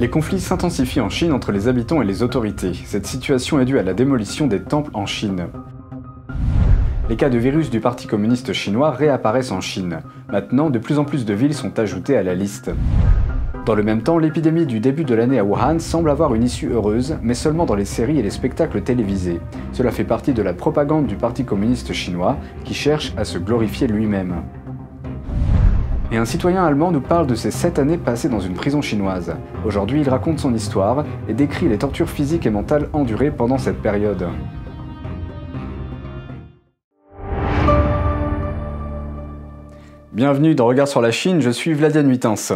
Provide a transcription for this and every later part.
Les conflits s'intensifient en Chine entre les habitants et les autorités. Cette situation est due à la démolition des temples en Chine. Les cas de virus du Parti communiste chinois réapparaissent en Chine. Maintenant, de plus en plus de villes sont ajoutées à la liste. Dans le même temps, l'épidémie du début de l'année à Wuhan semble avoir une issue heureuse, mais seulement dans les séries et les spectacles télévisés. Cela fait partie de la propagande du Parti communiste chinois, qui cherche à se glorifier lui-même et un citoyen allemand nous parle de ses 7 années passées dans une prison chinoise. Aujourd'hui, il raconte son histoire et décrit les tortures physiques et mentales endurées pendant cette période. Bienvenue dans Regard sur la Chine, je suis Vladian Huitens.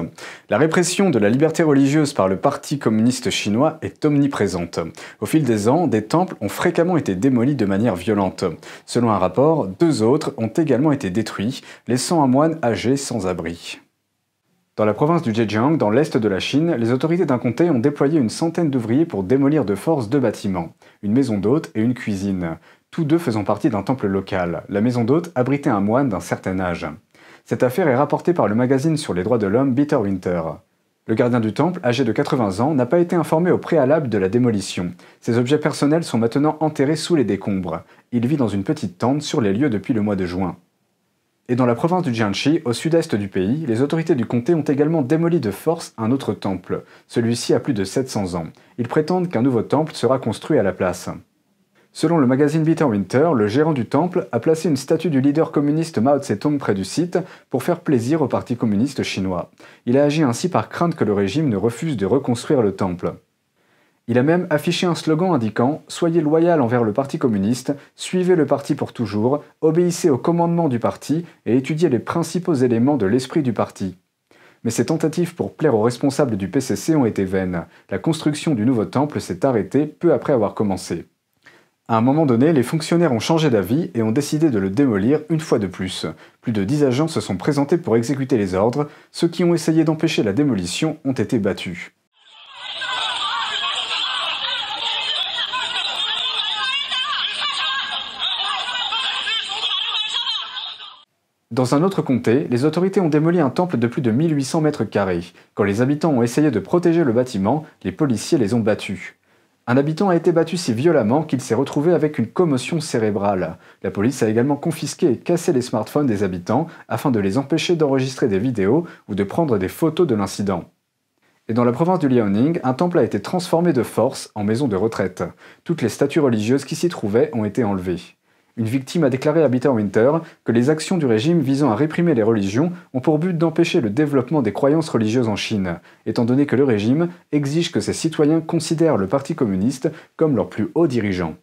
La répression de la liberté religieuse par le Parti communiste chinois est omniprésente. Au fil des ans, des temples ont fréquemment été démolis de manière violente. Selon un rapport, deux autres ont également été détruits, laissant un moine âgé sans abri. Dans la province du Zhejiang, dans l'est de la Chine, les autorités d'un comté ont déployé une centaine d'ouvriers pour démolir de force deux bâtiments, une maison d'hôte et une cuisine, tous deux faisant partie d'un temple local. La maison d'hôte abritait un moine d'un certain âge. Cette affaire est rapportée par le magazine sur les droits de l'homme Bitter Winter. Le gardien du temple, âgé de 80 ans, n'a pas été informé au préalable de la démolition. Ses objets personnels sont maintenant enterrés sous les décombres. Il vit dans une petite tente sur les lieux depuis le mois de juin. Et dans la province du Jiangxi, au sud-est du pays, les autorités du comté ont également démoli de force un autre temple. Celui-ci a plus de 700 ans. Ils prétendent qu'un nouveau temple sera construit à la place. Selon le magazine Bitter Winter, le gérant du temple a placé une statue du leader communiste Mao tse près du site pour faire plaisir au Parti communiste chinois. Il a agi ainsi par crainte que le régime ne refuse de reconstruire le temple. Il a même affiché un slogan indiquant Soyez loyal envers le Parti communiste, suivez le parti pour toujours, obéissez au commandement du parti et étudiez les principaux éléments de l'esprit du parti. Mais ces tentatives pour plaire aux responsables du PCC ont été vaines. La construction du nouveau temple s'est arrêtée peu après avoir commencé. À un moment donné, les fonctionnaires ont changé d'avis et ont décidé de le démolir une fois de plus. Plus de 10 agents se sont présentés pour exécuter les ordres, ceux qui ont essayé d'empêcher la démolition ont été battus. Dans un autre comté, les autorités ont démoli un temple de plus de 1800 mètres carrés. Quand les habitants ont essayé de protéger le bâtiment, les policiers les ont battus. Un habitant a été battu si violemment qu'il s'est retrouvé avec une commotion cérébrale. La police a également confisqué et cassé les smartphones des habitants afin de les empêcher d'enregistrer des vidéos ou de prendre des photos de l'incident. Et dans la province du Liaoning, un temple a été transformé de force en maison de retraite. Toutes les statues religieuses qui s'y trouvaient ont été enlevées. Une victime a déclaré à Winter que les actions du régime visant à réprimer les religions ont pour but d'empêcher le développement des croyances religieuses en Chine, étant donné que le régime exige que ses citoyens considèrent le Parti communiste comme leur plus haut dirigeant.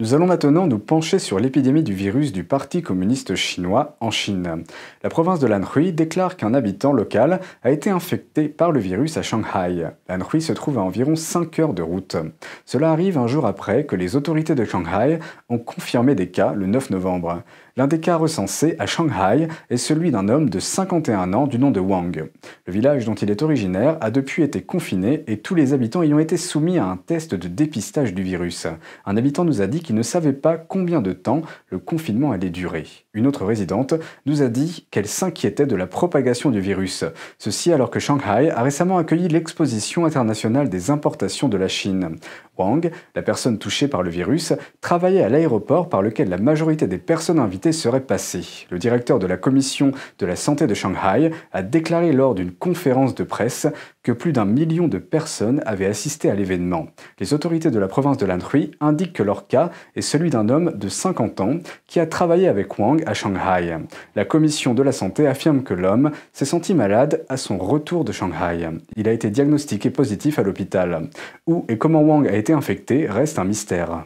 Nous allons maintenant nous pencher sur l'épidémie du virus du Parti communiste chinois en Chine. La province de l'Anhui déclare qu'un habitant local a été infecté par le virus à Shanghai. L'Anhui se trouve à environ 5 heures de route. Cela arrive un jour après que les autorités de Shanghai ont confirmé des cas le 9 novembre. L'un des cas recensés à Shanghai est celui d'un homme de 51 ans du nom de Wang. Le village dont il est originaire a depuis été confiné et tous les habitants y ont été soumis à un test de dépistage du virus. Un habitant nous a dit qu'il ne savait pas combien de temps le confinement allait durer une autre résidente, nous a dit qu'elle s'inquiétait de la propagation du virus. Ceci alors que Shanghai a récemment accueilli l'exposition internationale des importations de la Chine. Wang, la personne touchée par le virus, travaillait à l'aéroport par lequel la majorité des personnes invitées seraient passées. Le directeur de la commission de la santé de Shanghai a déclaré lors d'une conférence de presse que plus d'un million de personnes avaient assisté à l'événement. Les autorités de la province de l'Anhui indiquent que leur cas est celui d'un homme de 50 ans qui a travaillé avec Wang à Shanghai. La commission de la santé affirme que l'homme s'est senti malade à son retour de Shanghai. Il a été diagnostiqué positif à l'hôpital. Où et comment Wang a été infecté reste un mystère.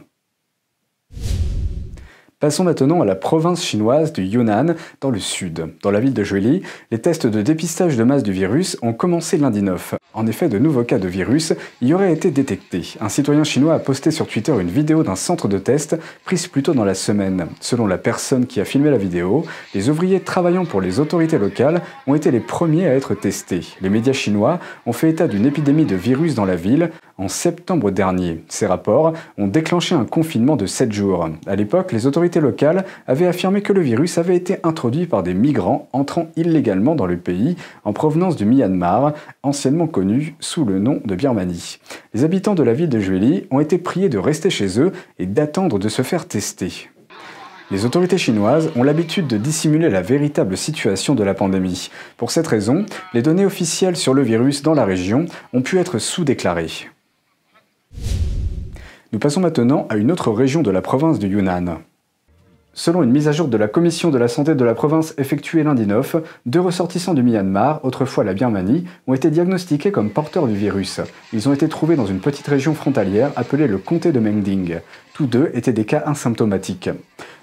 Passons maintenant à la province chinoise du Yunnan, dans le sud. Dans la ville de Zhuili, les tests de dépistage de masse du virus ont commencé lundi 9. En effet, de nouveaux cas de virus y auraient été détectés. Un citoyen chinois a posté sur Twitter une vidéo d'un centre de test prise plus tôt dans la semaine. Selon la personne qui a filmé la vidéo, les ouvriers travaillant pour les autorités locales ont été les premiers à être testés. Les médias chinois ont fait état d'une épidémie de virus dans la ville, en septembre dernier. Ces rapports ont déclenché un confinement de 7 jours. À l'époque, les autorités locales avaient affirmé que le virus avait été introduit par des migrants entrant illégalement dans le pays en provenance du Myanmar, anciennement connu sous le nom de Birmanie. Les habitants de la ville de Juilli ont été priés de rester chez eux et d'attendre de se faire tester. Les autorités chinoises ont l'habitude de dissimuler la véritable situation de la pandémie. Pour cette raison, les données officielles sur le virus dans la région ont pu être sous-déclarées. Nous passons maintenant à une autre région de la province du Yunnan. Selon une mise à jour de la commission de la santé de la province effectuée lundi 9, deux ressortissants du Myanmar, autrefois la Birmanie, ont été diagnostiqués comme porteurs du virus. Ils ont été trouvés dans une petite région frontalière appelée le comté de Mengding. Tous deux étaient des cas asymptomatiques.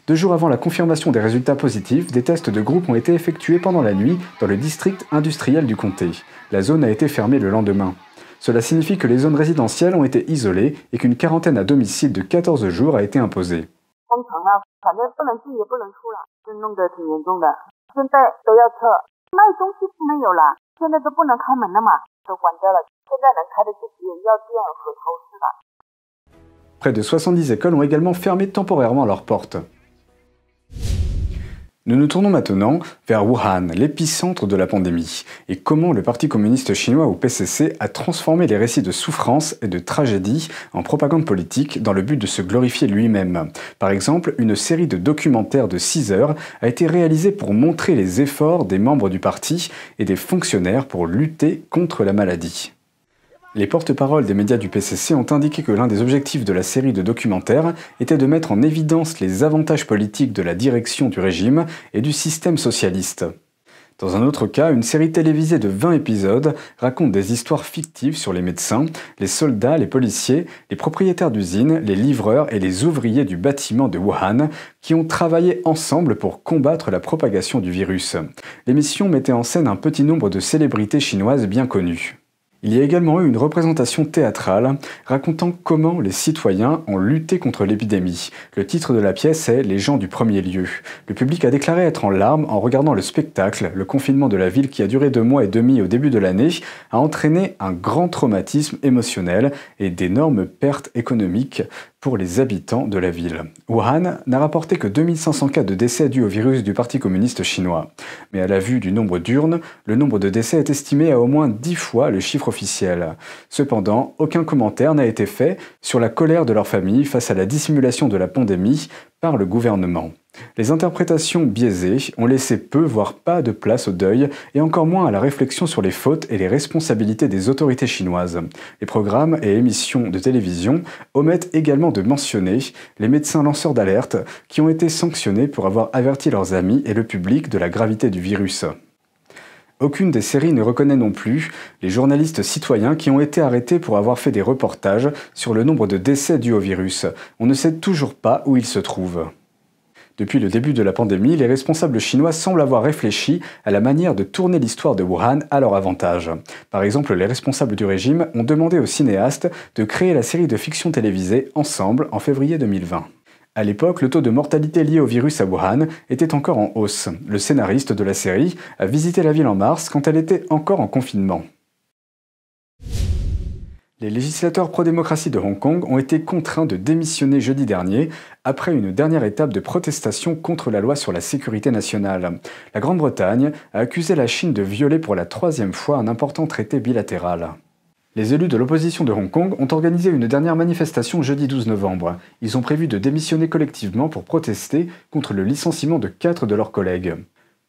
Deux jours avant la confirmation des résultats positifs, des tests de groupe ont été effectués pendant la nuit dans le district industriel du comté. La zone a été fermée le lendemain. Cela signifie que les zones résidentielles ont été isolées et qu'une quarantaine à domicile de 14 jours a été imposée. Près de 70 écoles ont également fermé temporairement leurs portes. Nous nous tournons maintenant vers Wuhan, l'épicentre de la pandémie, et comment le Parti communiste chinois ou PCC a transformé les récits de souffrance et de tragédie en propagande politique dans le but de se glorifier lui-même. Par exemple, une série de documentaires de 6 heures a été réalisée pour montrer les efforts des membres du parti et des fonctionnaires pour lutter contre la maladie. Les porte-paroles des médias du PCC ont indiqué que l'un des objectifs de la série de documentaires était de mettre en évidence les avantages politiques de la direction du régime et du système socialiste. Dans un autre cas, une série télévisée de 20 épisodes raconte des histoires fictives sur les médecins, les soldats, les policiers, les propriétaires d'usines, les livreurs et les ouvriers du bâtiment de Wuhan qui ont travaillé ensemble pour combattre la propagation du virus. L'émission mettait en scène un petit nombre de célébrités chinoises bien connues. Il y a également eu une représentation théâtrale racontant comment les citoyens ont lutté contre l'épidémie. Le titre de la pièce est Les gens du premier lieu. Le public a déclaré être en larmes en regardant le spectacle. Le confinement de la ville qui a duré deux mois et demi au début de l'année a entraîné un grand traumatisme émotionnel et d'énormes pertes économiques pour les habitants de la ville. Wuhan n'a rapporté que 2500 cas de décès dus au virus du Parti communiste chinois. Mais à la vue du nombre d'urnes, le nombre de décès est estimé à au moins 10 fois le chiffre officiel. Cependant, aucun commentaire n'a été fait sur la colère de leurs familles face à la dissimulation de la pandémie par le gouvernement. Les interprétations biaisées ont laissé peu, voire pas de place au deuil, et encore moins à la réflexion sur les fautes et les responsabilités des autorités chinoises. Les programmes et émissions de télévision omettent également de mentionner les médecins lanceurs d'alerte qui ont été sanctionnés pour avoir averti leurs amis et le public de la gravité du virus. Aucune des séries ne reconnaît non plus les journalistes citoyens qui ont été arrêtés pour avoir fait des reportages sur le nombre de décès dus au virus. On ne sait toujours pas où ils se trouvent. Depuis le début de la pandémie, les responsables chinois semblent avoir réfléchi à la manière de tourner l'histoire de Wuhan à leur avantage. Par exemple, les responsables du régime ont demandé aux cinéastes de créer la série de fiction télévisée Ensemble en février 2020. À l'époque, le taux de mortalité lié au virus à Wuhan était encore en hausse. Le scénariste de la série a visité la ville en mars quand elle était encore en confinement. Les législateurs pro-démocratie de Hong Kong ont été contraints de démissionner jeudi dernier après une dernière étape de protestation contre la loi sur la sécurité nationale. La Grande-Bretagne a accusé la Chine de violer pour la troisième fois un important traité bilatéral. Les élus de l'opposition de Hong Kong ont organisé une dernière manifestation jeudi 12 novembre. Ils ont prévu de démissionner collectivement pour protester contre le licenciement de quatre de leurs collègues.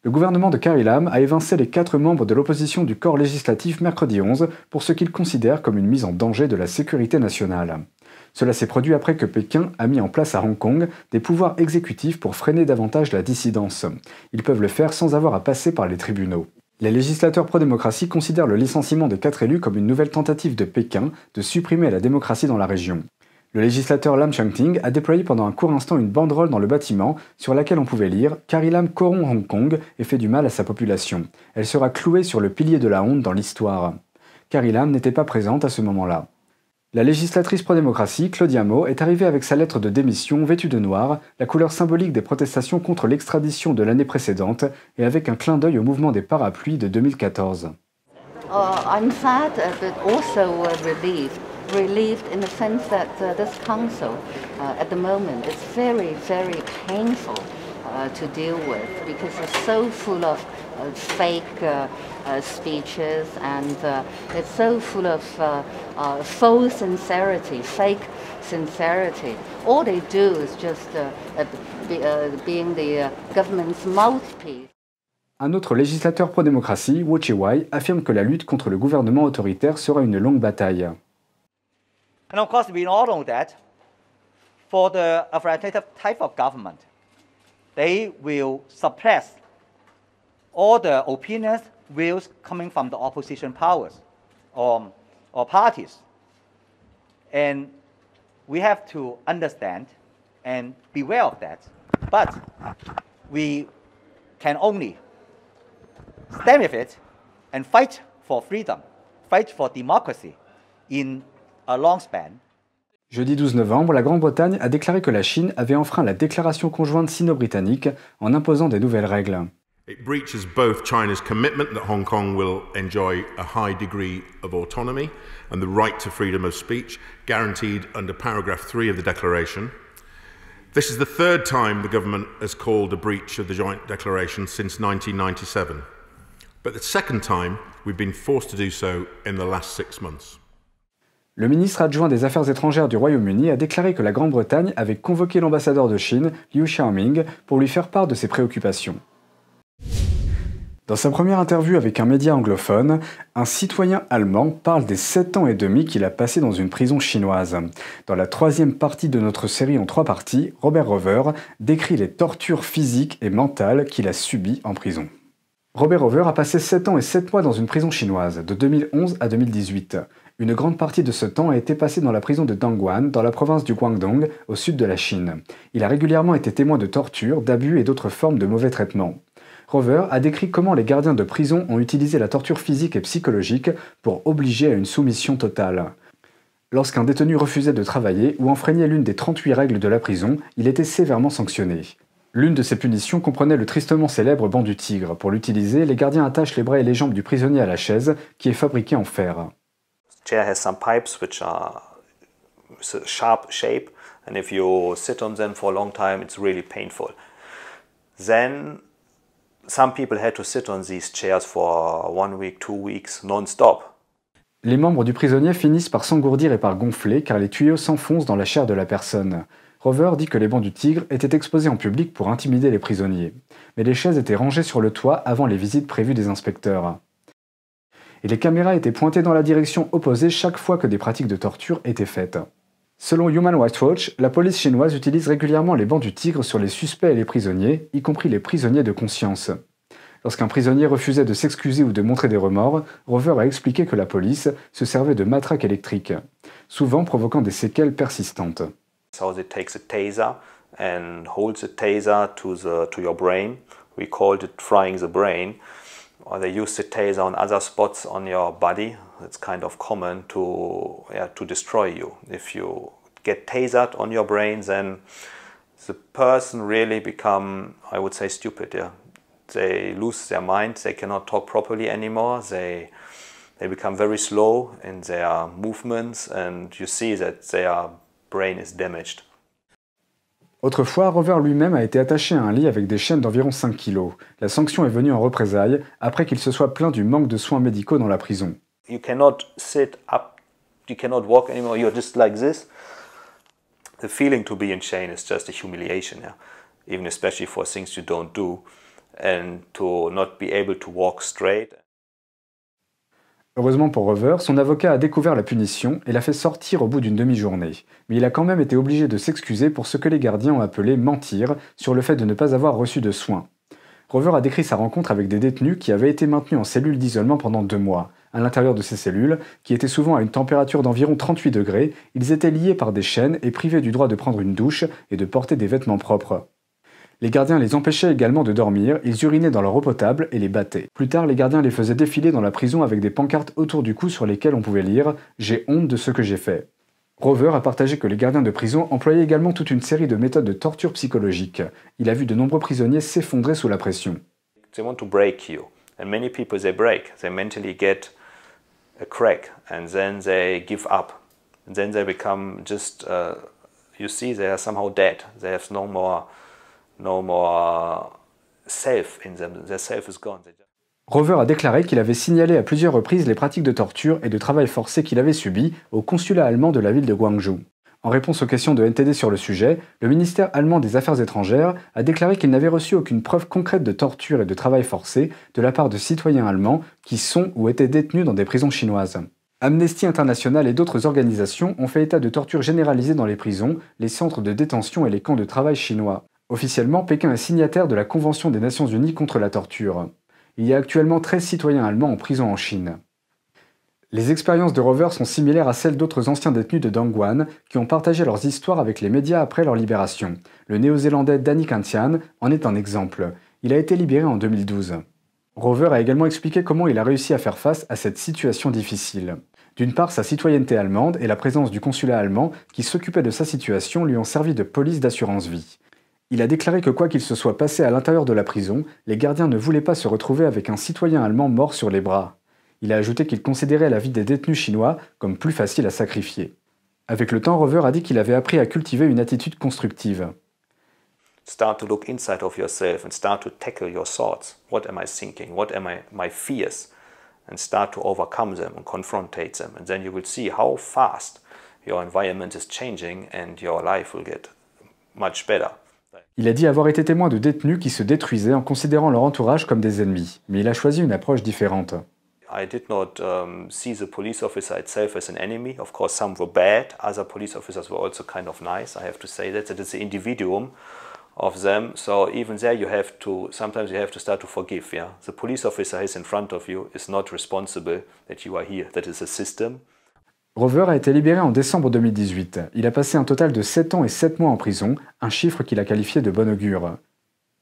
Le gouvernement de Carrie Lam a évincé les quatre membres de l'opposition du corps législatif mercredi 11 pour ce qu'il considère comme une mise en danger de la sécurité nationale. Cela s'est produit après que Pékin a mis en place à Hong Kong des pouvoirs exécutifs pour freiner davantage la dissidence. Ils peuvent le faire sans avoir à passer par les tribunaux. Les législateurs pro-démocratie considèrent le licenciement des quatre élus comme une nouvelle tentative de Pékin de supprimer la démocratie dans la région. Le législateur Lam Chang-Ting a déployé pendant un court instant une banderole dans le bâtiment sur laquelle on pouvait lire Carrie Lam corrompt Hong Kong et fait du mal à sa population. Elle sera clouée sur le pilier de la honte dans l'histoire. Carrie Lam n'était pas présente à ce moment-là. La législatrice pro-démocratie, Claudia Mo, est arrivée avec sa lettre de démission vêtue de noir, la couleur symbolique des protestations contre l'extradition de l'année précédente, et avec un clin d'œil au mouvement des parapluies de 2014. relieved in the sense that uh, this council uh, at the moment is very, very painful uh, to deal with because it's so full of uh, fake uh, uh, speeches and it's so full of faux sincerity, fake sincerity. All they do is just be, being the government's mouthpiece. Un autre législateur pro-démocratie, Wu Chi-wai, affirme que la lutte contre le gouvernement autoritaire sera une longue bataille. And of course, we all know that for the authoritative type of government, they will suppress all the opinions, views coming from the opposition powers or, or parties. And we have to understand and beware of that. But we can only stand with it and fight for freedom, fight for democracy in a long span. Jeudi 12 novembre, la Grande-Bretagne a déclaré que la Chine avait enfreint la déclaration conjointe sino-britannique en imposant des nouvelles règles. It breaches both China's commitment that Hong Kong will enjoy a high degree of autonomy and the right to freedom of speech guaranteed under paragraph 3 of the declaration. This is the third time the government has called a breach of the joint declaration since 1997. But the second time we've been forced to do so in the last six months. Le ministre adjoint des Affaires étrangères du Royaume-Uni a déclaré que la Grande-Bretagne avait convoqué l'ambassadeur de Chine, Liu Xiaoming, pour lui faire part de ses préoccupations. Dans sa première interview avec un média anglophone, un citoyen allemand parle des 7 ans et demi qu'il a passé dans une prison chinoise. Dans la troisième partie de notre série en trois parties, Robert Rover décrit les tortures physiques et mentales qu'il a subies en prison. Robert Rover a passé 7 ans et 7 mois dans une prison chinoise, de 2011 à 2018. Une grande partie de ce temps a été passé dans la prison de Dangguan, dans la province du Guangdong, au sud de la Chine. Il a régulièrement été témoin de tortures, d'abus et d'autres formes de mauvais traitements. Rover a décrit comment les gardiens de prison ont utilisé la torture physique et psychologique pour obliger à une soumission totale. Lorsqu'un détenu refusait de travailler ou enfreignait l'une des 38 règles de la prison, il était sévèrement sanctionné. L'une de ces punitions comprenait le tristement célèbre banc du tigre. Pour l'utiliser, les gardiens attachent les bras et les jambes du prisonnier à la chaise, qui est fabriquée en fer chair has some pipes which are sharp shape and if you sit on them for long time it's really painful then some people had to sit on these chairs for one week non-stop les membres du prisonnier finissent par s'engourdir et par gonfler car les tuyaux s'enfoncent dans la chair de la personne. Rover dit que les bancs du Tigre étaient exposés en public pour intimider les prisonniers. Mais les chaises étaient rangées sur le toit avant les visites prévues des inspecteurs et les caméras étaient pointées dans la direction opposée chaque fois que des pratiques de torture étaient faites. Selon Human Rights Watch, la police chinoise utilise régulièrement les bancs du tigre sur les suspects et les prisonniers, y compris les prisonniers de conscience. Lorsqu'un prisonnier refusait de s'excuser ou de montrer des remords, Rover a expliqué que la police se servait de matraques électriques, souvent provoquant des séquelles persistantes. So takes taser and holds a taser to, the, to your brain. We called it frying the brain. or they use the taser on other spots on your body, it's kind of common to, yeah, to destroy you. If you get tasered on your brain, then the person really become, I would say, stupid. Yeah, they lose their mind. They cannot talk properly anymore. They they become very slow in their movements, and you see that their brain is damaged. Autrefois, Rover lui-même a été attaché à un lit avec des chaînes d'environ 5 kg. La sanction est venue en représailles après qu'il se soit plaint du manque de soins médicaux dans la prison. You cannot sit up, you cannot walk anymore, you're just like this. The feeling to be in chain is just a humiliation, yeah? even especially for things you don't do, and to not be able to walk straight. Heureusement pour Rover, son avocat a découvert la punition et l'a fait sortir au bout d'une demi-journée, mais il a quand même été obligé de s'excuser pour ce que les gardiens ont appelé mentir sur le fait de ne pas avoir reçu de soins. Rover a décrit sa rencontre avec des détenus qui avaient été maintenus en cellule d'isolement pendant deux mois. À l'intérieur de ces cellules, qui étaient souvent à une température d'environ 38 degrés, ils étaient liés par des chaînes et privés du droit de prendre une douche et de porter des vêtements propres. Les gardiens les empêchaient également de dormir, ils urinaient dans leur eau potable et les battaient. Plus tard, les gardiens les faisaient défiler dans la prison avec des pancartes autour du cou sur lesquelles on pouvait lire J'ai honte de ce que j'ai fait. Rover a partagé que les gardiens de prison employaient également toute une série de méthodes de torture psychologique. Il a vu de nombreux prisonniers s'effondrer sous la pression. to break you. And many people they break, they mentally get a crack and then they give up. then they become just uh, you see they are somehow dead. They have no more no more uh, Rover a déclaré qu'il avait signalé à plusieurs reprises les pratiques de torture et de travail forcé qu'il avait subies au consulat allemand de la ville de Guangzhou. En réponse aux questions de NTD sur le sujet, le ministère allemand des Affaires étrangères a déclaré qu'il n'avait reçu aucune preuve concrète de torture et de travail forcé de la part de citoyens allemands qui sont ou étaient détenus dans des prisons chinoises. Amnesty International et d'autres organisations ont fait état de tortures généralisées dans les prisons, les centres de détention et les camps de travail chinois. Officiellement, Pékin est signataire de la Convention des Nations Unies contre la torture. Il y a actuellement 13 citoyens allemands en prison en Chine. Les expériences de Rover sont similaires à celles d'autres anciens détenus de Danguan, qui ont partagé leurs histoires avec les médias après leur libération. Le néo-zélandais Danny Kantian en est un exemple. Il a été libéré en 2012. Rover a également expliqué comment il a réussi à faire face à cette situation difficile. D'une part, sa citoyenneté allemande et la présence du consulat allemand qui s'occupait de sa situation lui ont servi de police d'assurance vie. Il a déclaré que quoi qu'il se soit passé à l'intérieur de la prison, les gardiens ne voulaient pas se retrouver avec un citoyen allemand mort sur les bras. Il a ajouté qu'il considérait la vie des détenus chinois comme plus facile à sacrifier. Avec le temps, Rover a dit qu'il avait appris à cultiver une attitude constructive. Start to look inside of yourself and start to tackle your thoughts. What am I thinking? What am I my fears? And start to overcome them and confrontate them. And then you will see how fast your environment is changing and your life will get much better. Il a dit avoir été témoin de détenus qui se détruisaient en considérant leur entourage comme des ennemis, mais il a choisi une approche différente. I did not vu um, see the police officer itself as an enemy. Of course, some were bad. Other police officers were also kind of nice. I have to say that. même is the individuum of them. So even there, you have to sometimes you have to start to forgive. Yeah, the police officer is in front of you is not responsible that you are here. That is a system. Rover a été libéré en décembre 2018. Il a passé un total de 7 ans et 7 mois en prison, un chiffre qu'il a qualifié de bon augure.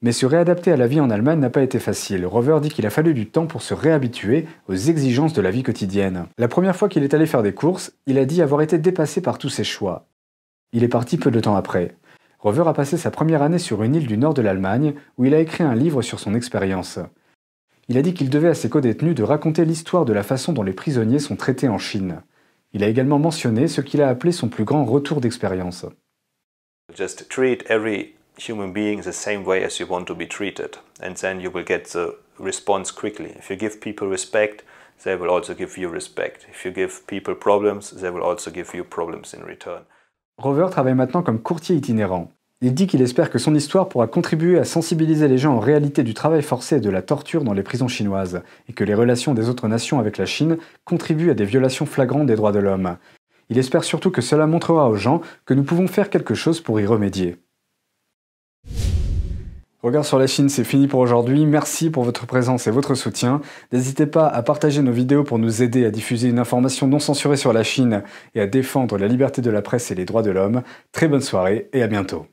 Mais se réadapter à la vie en Allemagne n'a pas été facile. Rover dit qu'il a fallu du temps pour se réhabituer aux exigences de la vie quotidienne. La première fois qu'il est allé faire des courses, il a dit avoir été dépassé par tous ses choix. Il est parti peu de temps après. Rover a passé sa première année sur une île du nord de l'Allemagne où il a écrit un livre sur son expérience. Il a dit qu'il devait à ses codétenus de raconter l'histoire de la façon dont les prisonniers sont traités en Chine. Il a également mentionné ce qu'il a appelé son plus grand retour d'expérience. Just treat every human being the same way as you want to be treated, and then you will get the response quickly. If you give people respect, they will also give you respect. If you give people problems, they will also give you problems in return. Rover travaille maintenant comme courtier itinérant. Il dit qu'il espère que son histoire pourra contribuer à sensibiliser les gens aux réalités du travail forcé et de la torture dans les prisons chinoises, et que les relations des autres nations avec la Chine contribuent à des violations flagrantes des droits de l'homme. Il espère surtout que cela montrera aux gens que nous pouvons faire quelque chose pour y remédier. Regard sur la Chine, c'est fini pour aujourd'hui. Merci pour votre présence et votre soutien. N'hésitez pas à partager nos vidéos pour nous aider à diffuser une information non censurée sur la Chine et à défendre la liberté de la presse et les droits de l'homme. Très bonne soirée et à bientôt.